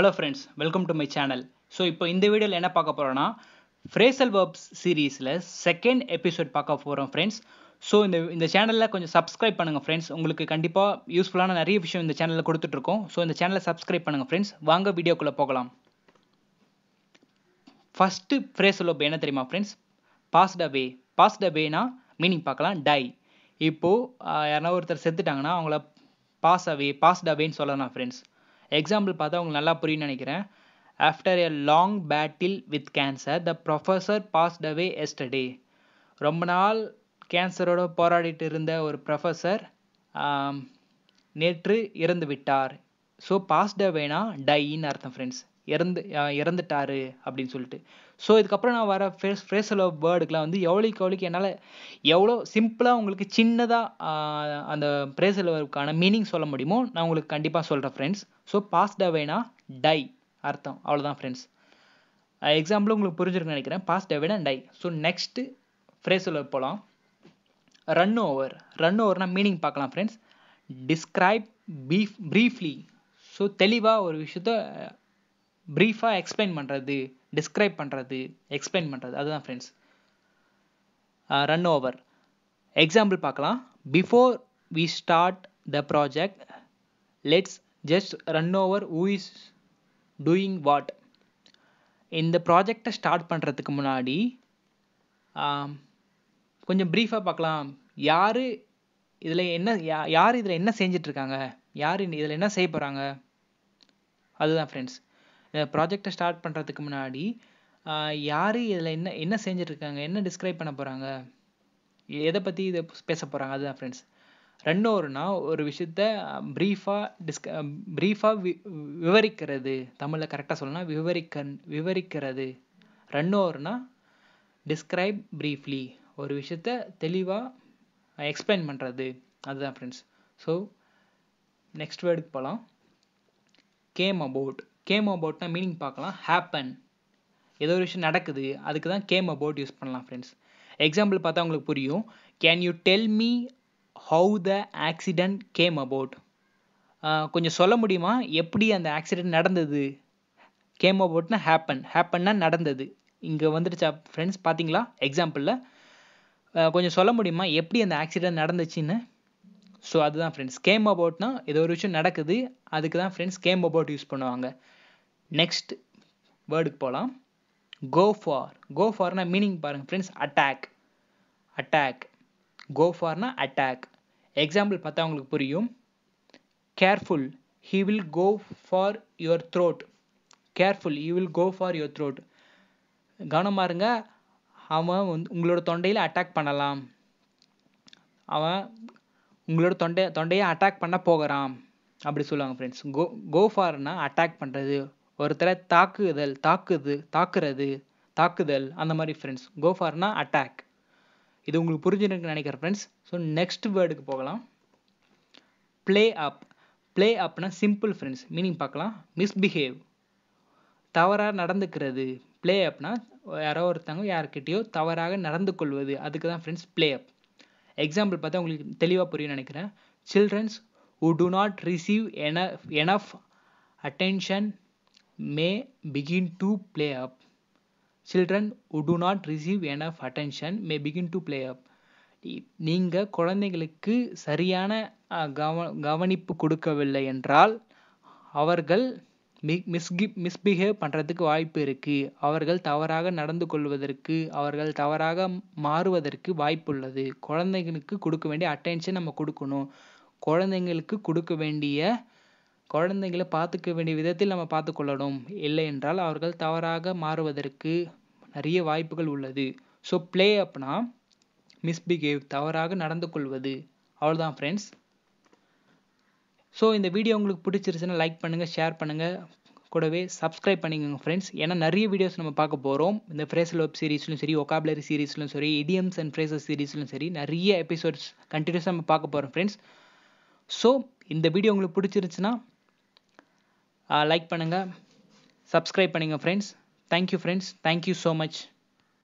Hello friends welcome to my channel so இப்போ இந்த வீடியோவில் என்ன பார்க்க போகிறோன்னா ஃப்ரேசல் வேர்ப்ஸ் சீரீஸில் செகண்ட் எபிசோட் பார்க்க போகிறோம் ஃப்ரெண்ட்ஸ் ஸோ இந்த இந்த சேனலில் கொஞ்சம் சப்ஸ்கிரைப் பண்ணுங்கள் ஃப்ரெண்ட்ஸ் உங்களுக்கு கண்டிப்பாக யூஸ்ஃபுல்லான நிறைய விஷயம் இந்த சேனலில் கொடுத்துட்ருக்கோம் ஸோ இந்த சேனலை சப்ஸ்கிரைப் பண்ணுங்கள் ஃப்ரெண்ட்ஸ் வாங்க வீடியோக்குள்ளே போகலாம் ஃபஸ்ட்டு ஃப்ரேசல் வேர்ப் என்ன தெரியுமா ஃப்ரெண்ட்ஸ் பாஸ்ட் அவே பாஸ்ட் அவேனா மீனிங் பார்க்கலாம் டை இப்போது யாராவது ஒருத்தர் செத்துட்டாங்கன்னா அவங்கள பாஸ் அவே பாஸ்ட் அவேன்னு சொல்லலாம் ஃப்ரெண்ட்ஸ் எக்ஸாம்பிள் பார்த்தா உங்களுக்கு நல்லா புரியும்னு நினைக்கிறேன் after a long battle with cancer the professor passed away எஸ்டே ரொம்ப நாள் கேன்சரோடு போராடிட்டு இருந்த ஒரு ப்ரொஃபஸர் நேற்று இறந்து விட்டார் ஸோ பாஸ்ட் அவேனா டைன்னு அர்த்தம் ஃப்ரெண்ட்ஸ் இறந்து இறந்துட்டாரு அப்படின்னு சொல்லிட்டு ஸோ இதுக்கப்புறம் நான் வர ஃப்ரேஸ் ஃப்ரேசல் ஆஃப் வேர்டுக்கெலாம் வந்து எவ்வளோக்கு எவ்வளோக்கு என்னால் எவ்வளோ சிம்பிளாக உங்களுக்கு சின்னதாக அந்த ஃப்ரேசலுக்கான மீனிங் சொல்ல முடியுமோ நான் உங்களுக்கு கண்டிப்பாக சொல்கிறேன் ஃப்ரெண்ட்ஸ் ஸோ பாஸ்ட் அவேனா டை அர்த்தம் அவ்வளோதான் ஃப்ரெண்ட்ஸ் எக்ஸாம்பிள் உங்களுக்கு புரிஞ்சிருக்குன்னு நினைக்கிறேன் பாஸ்ட் அவேனா டை ஸோ நெக்ஸ்ட்டு ஃப்ரேசல் போகலாம் ரன் ஓவர் ரன் ஓவர்னால் மீனிங் பார்க்கலாம் ஃப்ரெண்ட்ஸ் டிஸ்கிரைப் பீஃப் ப்ரீஃப்லி ஸோ தெளிவாக ஒரு விஷயத்த ப்ரீஃபாக எக்ஸ்பிளைன் பண்ணுறது டிஸ்கிரைப் பண்ணுறது எக்ஸ்பிளைன் பண்ணுறது அதுதான் ஃப்ரெண்ட்ஸ் ரன் ஓவர் எக்ஸாம்பிள் பார்க்கலாம் before we start the project let's just run over who is doing what இந்த ப்ராஜெக்டை ஸ்டார்ட் பண்ணுறதுக்கு முன்னாடி கொஞ்சம் ப்ரீஃபாக பார்க்கலாம் யார் இதில் என்ன யா யார் இதில் என்ன செஞ்சிட்ருக்காங்க யார் இதில் என்ன செய்ய போகிறாங்க அதுதான் ஃப்ரெண்ட்ஸ் ப்ராஜெக்டை ஸ்டார்ட் பண்ணுறதுக்கு முன்னாடி யார் இதில் என்ன என்ன செஞ்சிட்ருக்காங்க என்ன டிஸ்கிரைப் பண்ண போகிறாங்க எதை பற்றி இதை பேச போகிறாங்க அதுதான் ஃப்ரெண்ட்ஸ் ரெண்டோருனா ஒரு விஷயத்த ப்ரீஃபாக டிஸ்க ப்ரீஃபாக வி விவரிக்கிறது தமிழில் கரெக்டாக சொல்லணும் விவரிக்க விவரிக்கிறது ரெண்டோருனா டிஸ்கிரைப் ப்ரீஃப்லி ஒரு விஷயத்த தெளிவாக எக்ஸ்பிளைன் பண்ணுறது அதுதான் ஃப்ரெண்ட்ஸ் ஸோ நெக்ஸ்ட் வேர்டுக்கு போகலாம் கேம் அபவுட் கேம் அபவுட்னா மீனிங் பார்க்கலாம் ஹேப்பன் ஏதோ ஒரு விஷயம் நடக்குது அதுக்கு தான் கேம் அபவுட் யூஸ் பண்ணலாம் ஃப்ரெண்ட்ஸ் எக்ஸாம்பிள் பார்த்தா உங்களுக்கு புரியும் can you tell me how the accident came about கொஞ்சம் சொல்ல முடியுமா எப்படி அந்த ஆக்சிடெண்ட் நடந்தது கேம் அபவுட்னா ஹேப்பன் ஹேப்பன்னா நடந்தது இங்கே வந்துடுச்சா ஃப்ரெண்ட்ஸ் பார்த்தீங்களா எக்ஸாம்பிளில் கொஞ்சம் சொல்ல முடியுமா எப்படி அந்த ஆக்சிடெண்ட் நடந்துச்சுன்னு ஸோ அதுதான் ஃப்ரெண்ட்ஸ் கேம் அபவுட்னா ஏதோ ஒரு விஷயம் நடக்குது அதுக்கு தான் ஃப்ரெண்ட்ஸ் கேம் அபவுட் யூஸ் பண்ணுவாங்க நெக்ஸ்ட் வேர்டுக்கு போகலாம் கோ ஃபார் கோ ஃபார்னா மீனிங் பாருங்கள் ஃப்ரெண்ட்ஸ் அட்டாக் அட்டாக் கோ ஃபார்னா அட்டாக் எக்ஸாம்பிள் பார்த்தா உங்களுக்கு புரியும் careful he will go for your throat careful you will go for your throat கவனமாக இருங்க அவன் வந்து உங்களோட தொண்டையில் அட்டாக் பண்ணலாம் அவன் உங்களோட தொண்டை தொண்டையை அட்டாக் பண்ண போகிறான் அப்படி சொல்லுவாங்க ஃப்ரெண்ட்ஸ் கோ கோ ஃபார்னா அட்டாக் பண்ணுறது ஒருத்தரை தாக்குதல் தாக்குது தாக்குறது தாக்குதல் அந்த மாதிரி ஃப்ரெண்ட்ஸ் கோ ஃபார்னா அட்டாக் இது உங்களுக்கு புரிஞ்சுன்னு நினைக்கிறேன் ஃப்ரெண்ட்ஸ் ஸோ நெக்ஸ்ட் வேர்டுக்கு போகலாம் ப்ளே அப் ப்ளே அப்னா சிம்பிள் ஃப்ரெண்ட்ஸ் மீனிங் பார்க்கலாம் மிஸ்பிஹேவ் தவறாக நடந்துக்கிறது ப்ளே அப்னா யாரோ ஒருத்தவங்க யார்கிட்டயோ தவறாக நடந்து கொள்வது அதுக்கு தான் ஃப்ரெண்ட்ஸ் ப்ளே அப் எக்ஸாம்பிள் பார்த்தா உங்களுக்கு தெளிவாக புரியும் நினைக்கிறேன் children's who do not receive என enough attention may begin to play up. Children who do not receive enough attention may begin to play up. நீங்கள் குழந்தைகளுக்கு சரியான கவ கவனிப்பு கொடுக்கவில்லை என்றால் அவர்கள் மி மிஸ்கி மிஸ்பிஹேவ் பண்ணுறதுக்கு வாய்ப்பு இருக்குது அவர்கள் தவறாக நடந்து கொள்வதற்கு அவர்கள் தவறாக மாறுவதற்கு வாய்ப்புள்ளது குழந்தைங்களுக்கு கொடுக்க வேண்டிய அட்டென்ஷன் நம்ம கொடுக்கணும் குழந்தைங்களுக்கு கொடுக்க வேண்டிய குழந்தைங்களை பார்த்துக்க வேண்டிய விதத்தில் நம்ம பார்த்து கொள்ளணும் என்றால் அவர்கள் தவறாக மாறுவதற்கு நிறைய வாய்ப்புகள் உள்ளது ஸோ ப்ளே அப்னா மிஸ்பிஹேவ் தவறாக நடந்து கொள்வது அவ்வளோதான் ஃப்ரெண்ட்ஸ் ஸோ இந்த வீடியோ உங்களுக்கு பிடிச்சிருச்சுன்னா லைக் பண்ணுங்கள் ஷேர் பண்ணுங்கள் கூடவே சப்ஸ்கிரைப் பண்ணிக்கோங்க ஃப்ரெண்ட்ஸ் ஏன்னா நிறைய வீடியோஸ் நம்ம பார்க்க போகிறோம் இந்த ஃப்ரேசல் லோப் சீரிஸ்லையும் சரி ஒகாபுலரி சீரிஸ்லையும் சரி இடியம்ஸ் அண்ட் ஃப்ரேசஸ் சீரிஸ்லையும் சரி நிறைய எபிசோட்ஸ் கண்டினியூஸாக நம்ம பார்க்க போகிறோம் ஃப்ரெண்ட்ஸ் ஸோ இந்த வீடியோ உங்களுக்கு பிடிச்சிருச்சுன்னா லைக் பண்ணுங்கள் சப்ஸ்கிரைப் பண்ணுங்கள் friends thank you friends thank you so much